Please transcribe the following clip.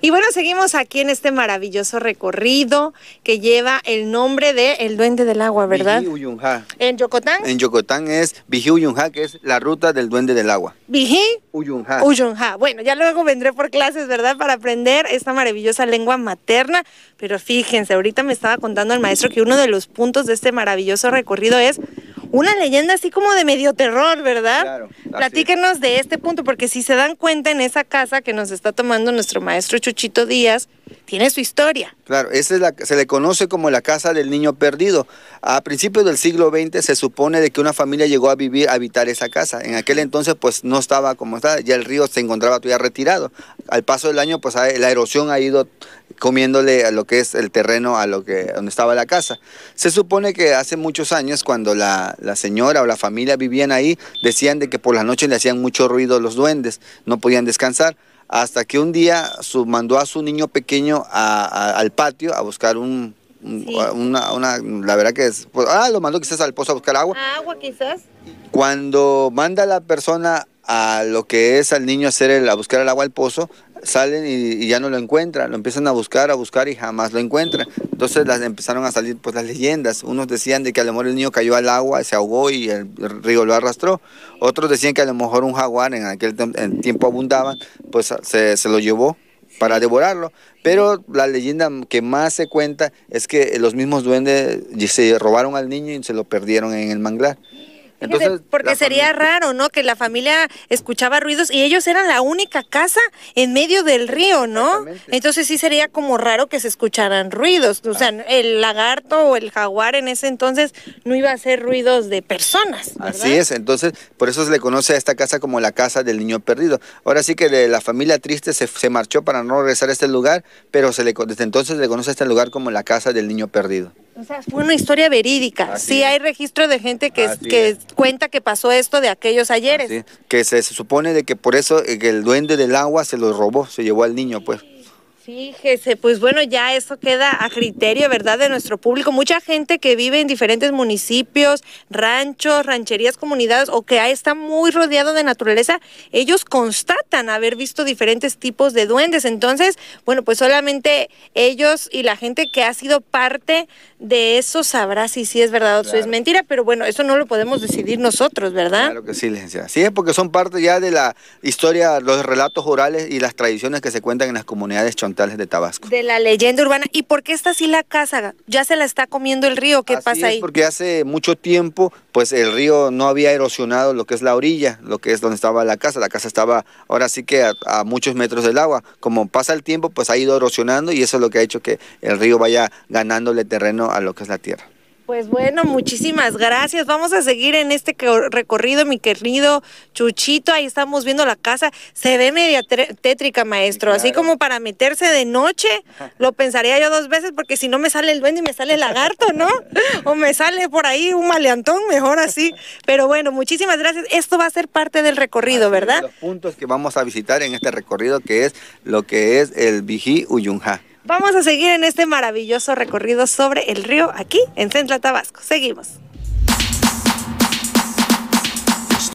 Y bueno, seguimos aquí en este maravilloso recorrido que lleva el nombre de El Duende del Agua, ¿verdad? Uyunja. ¿En Yocotán? En Yocotán es Viji Uyunja, que es la ruta del Duende del Agua. Viji Uyunja. Uyunja. Bueno, ya luego vendré por clases, ¿verdad? Para aprender esta maravillosa lengua materna. Pero fíjense, ahorita me estaba contando el maestro que uno de los puntos de este maravilloso recorrido es una leyenda así como de medio terror, ¿verdad? Claro. Platíquenos de este punto, porque si se dan cuenta en esa casa que nos está tomando nuestro maestro Chuchito Díaz, tiene su historia. Claro, esa es la, se le conoce como la casa del niño perdido. A principios del siglo XX se supone de que una familia llegó a vivir, a habitar esa casa. En aquel entonces pues no estaba como está, ya el río se encontraba todavía retirado. Al paso del año pues la erosión ha ido comiéndole a lo que es el terreno a lo que donde estaba la casa. Se supone que hace muchos años cuando la, señora o la familia vivían ahí decían de que por las noches le hacían mucho ruido los duendes, no podían descansar hasta que un día su, mandó a su niño pequeño al patio a buscar un, Una, la verdad que es, pues, ah, lo mandó quizás al pozo a buscar agua. Ah, agua quizás. Cuando manda la persona a lo que es al niño hacer a buscar el agua al pozo, salen y, y, ya no lo encuentran, lo empiezan a buscar, a buscar y jamás lo encuentran. Entonces las, empezaron a salir pues, las leyendas. Unos decían de que a lo mejor el niño cayó al agua, se ahogó y el río lo arrastró. Otros decían que a lo mejor un jaguar, en aquel tiempo abundaba, pues se, se lo llevó para devorarlo. Pero la leyenda que más se cuenta es que los mismos duendes se robaron al niño y se lo perdieron en el manglar. Entonces, porque sería raro, ¿no? Que la familia escuchaba ruidos y ellos eran la única casa en medio del río, ¿no? Entonces sí sería como raro que se escucharan ruidos. O sea, el lagarto o el jaguar en ese entonces no iba a ser ruidos de personas. Así es, entonces por eso se le conoce a esta casa como la casa del niño perdido. Ahora sí que de la familia triste se, marchó para no regresar a este lugar, pero se le, desde entonces se le conoce a este lugar como la casa del niño perdido. O sea, fue una historia verídica. sí hay registro de gente que, que cuenta que pasó esto de aquellos ayeres. Que se, se, supone de que por eso eh, el duende del agua se lo robó, se llevó al niño, pues. Fíjese, pues bueno, ya eso queda a criterio, ¿verdad?, de nuestro público. Mucha gente que vive en diferentes municipios, ranchos, rancherías, comunidades o que está muy rodeado de naturaleza, ellos constatan haber visto diferentes tipos de duendes. Entonces, bueno, pues solamente ellos y la gente que ha sido parte de eso sabrá si sí es verdad o si es mentira, pero bueno, eso no lo podemos decidir nosotros, ¿verdad? Claro que sí, licenciada. Sí, porque son parte ya de la historia, los relatos orales y las tradiciones que se cuentan en las comunidades chontales de Tabasco. De la leyenda urbana. ¿Y por qué está así la casa? ¿Ya se la está comiendo el río? ¿Qué pasa ahí? Porque hace mucho tiempo, pues el río no había erosionado lo que es la orilla, lo que es donde estaba la casa. La casa estaba ahora sí que a muchos metros del agua. Como pasa el tiempo, pues ha ido erosionando y eso es lo que ha hecho que el río vaya ganándole terreno a lo que es la tierra. Pues bueno, muchísimas gracias. Vamos a seguir en este recorrido, mi querido Chuchito. Ahí estamos viendo la casa. Se ve media tétrica, maestro. Así como para meterse de noche, lo pensaría yo dos veces, porque si no me sale el duende y me sale el lagarto, ¿no? O me sale por ahí un maleantón, mejor así. Pero bueno, muchísimas gracias. Esto va a ser parte del recorrido, ¿verdad? Los puntos que vamos a visitar en este recorrido, que es lo que es el Vigí Uyunja. Vamos a seguir en este maravilloso recorrido sobre el río aquí en Central Tabasco. Seguimos.